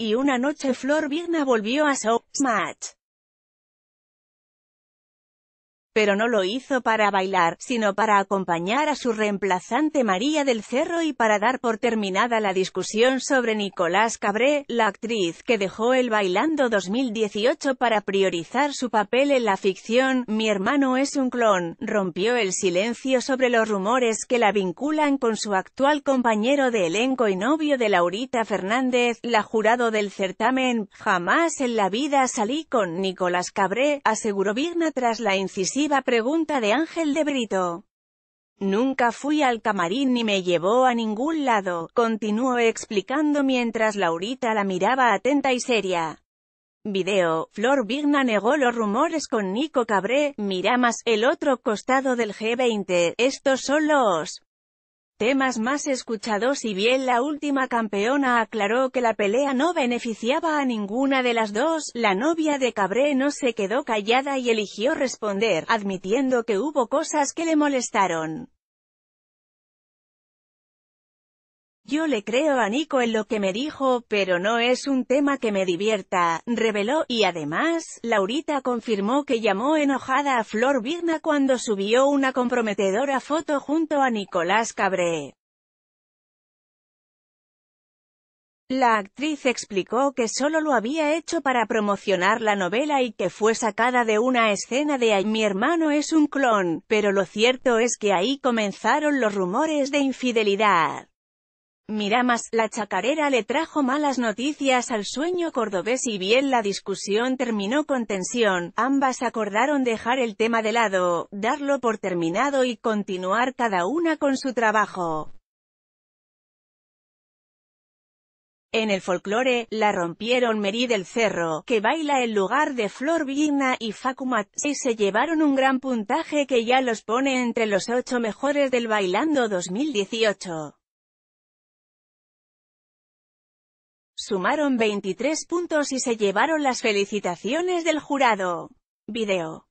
Y una noche Flor Vigna volvió a Match. pero no lo hizo para bailar, sino para acompañar a su reemplazante María del Cerro y para dar por terminada la discusión sobre Nicolás Cabré, la actriz que dejó el Bailando 2018 para priorizar su papel en la ficción, Mi hermano es un clon, rompió el silencio sobre los rumores que la vinculan con su actual compañero de elenco y novio de Laurita Fernández, la jurado del certamen, jamás en la vida salí con Nicolás Cabré, aseguró Virna tras la incisiva pregunta de Ángel de Brito. Nunca fui al camarín ni me llevó a ningún lado, continuó explicando mientras Laurita la miraba atenta y seria. Video, Flor Vigna negó los rumores con Nico Cabré, mira más el otro costado del G20, estos son los temas más escuchados y bien la última campeona aclaró que la pelea no beneficiaba a ninguna de las dos, la novia de Cabré no se quedó callada y eligió responder, admitiendo que hubo cosas que le molestaron. Yo le creo a Nico en lo que me dijo, pero no es un tema que me divierta, reveló, y además, Laurita confirmó que llamó enojada a Flor Vigna cuando subió una comprometedora foto junto a Nicolás Cabré. La actriz explicó que solo lo había hecho para promocionar la novela y que fue sacada de una escena de Mi hermano es un clon, pero lo cierto es que ahí comenzaron los rumores de infidelidad. Miramas, la chacarera le trajo malas noticias al sueño cordobés y bien la discusión terminó con tensión, ambas acordaron dejar el tema de lado, darlo por terminado y continuar cada una con su trabajo. En el folclore, la rompieron Merí del Cerro, que baila en lugar de Flor Vigna y Facumat, y se llevaron un gran puntaje que ya los pone entre los ocho mejores del Bailando 2018. sumaron 23 puntos y se llevaron las felicitaciones del jurado. Video